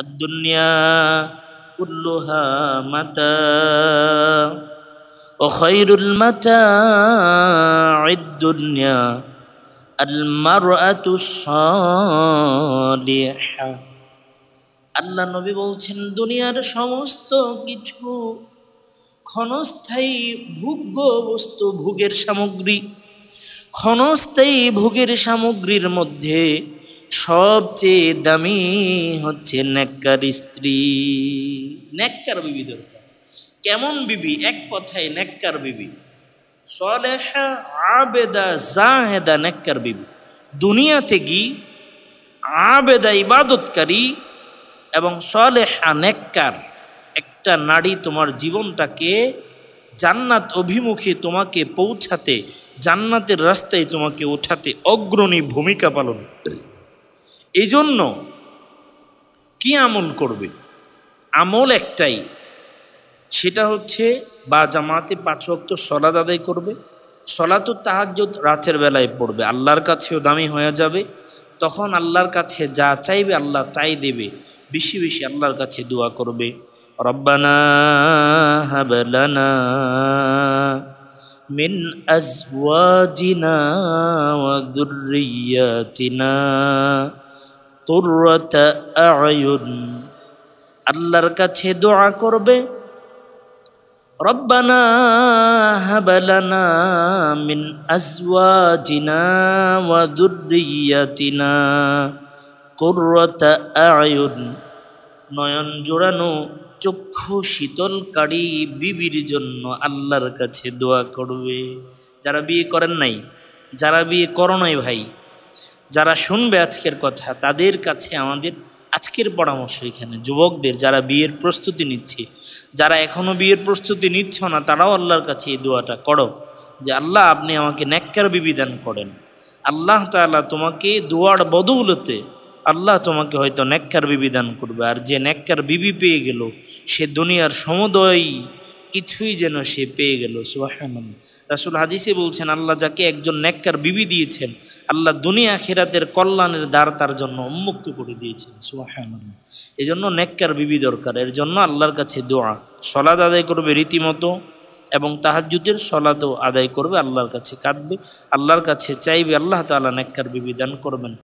আল্লাহ নবী বলছেন দুনিয়ার সমস্ত কিছু ক্ষণস্থায়ী ভোগ্য বস্তু ভোগের সামগ্রী ক্ষণস্থায়ী ভোগের সামগ্রীর মধ্যে সবচেয়ে দামি হচ্ছে নেককার স্ত্রী নেককার বিবি দরকার কেমন বিবি এক কথায় নেককার বিবি সলেহা আবেদা জাহেদা নেককার বিবি দুনিয়াতে গি আবেদা ইবাদতকারী এবং সলেহা নেককার একটা নারী তোমার জীবনটাকে জান্নাত অভিমুখে তোমাকে পৌঁছাতে জান্নাতের রাস্তায় তোমাকে ওঠাতে অগ্রণী ভূমিকা পালন করে এই জন্য কী আমল করবে আমল একটাই সেটা হচ্ছে বা জামাতে পাঁচ অক্ত সলাদ আদায় করবে তাহার যদি রাতের বেলায় পড়বে আল্লাহর কাছেও দামি হয়ে যাবে তখন আল্লাহর কাছে যা চাইবে আল্লাহ তাই দেবে বেশি বেশি আল্লাহর কাছে দোয়া করবে রব্বানা হাবলানা আল্লাহর কাছে দোয়া করবে নয়ন জোড়ানো চক্ষু শীতলকারী বিবির জন্য আল্লাহর কাছে দোয়া করবে যারা বিয়ে করেন নাই যারা বিয়ে করো নাই ভাই যারা শুনবে আজকের কথা তাদের কাছে আমাদের আজকের পরামর্শ এখানে যুবকদের যারা বিয়ের প্রস্তুতি নিচ্ছে যারা এখনও বিয়ের প্রস্তুতি নিচ্ছ না তারাও আল্লাহর কাছে এই দোয়াটা করো যে আল্লাহ আপনি আমাকে ন্যাক্কার বিবিধান করেন আল্লাহ তালা তোমাকে দোয়ার বদৌলতে আল্লাহ তোমাকে হয়তো ন্যাক্কার বিবিধান করবে আর যে ন্যাক্কার বিবি পেয়ে গেল সে দুনিয়ার সমুদয় কিছুই যেন সে পেয়ে গেল সোহান রাসুল হাদিসে বলছেন আল্লাহ যাকে একজন নেককার বিবি দিয়েছেন আল্লাহ দুনিয়া খেরাতের কল্যাণের দ্বার তার জন্য উন্মুক্ত করে দিয়েছেন সোহান এই জন্য নেককার বিবি দরকার এর জন্য আল্লাহর কাছে দোয়া সলাদ আদায় করবে রীতিমতো এবং তাহাজুদের সলাদও আদায় করবে আল্লাহর কাছে কাঁদবে আল্লাহর কাছে চাইবে আল্লাহ তালা নেককার বিবি দান করবেন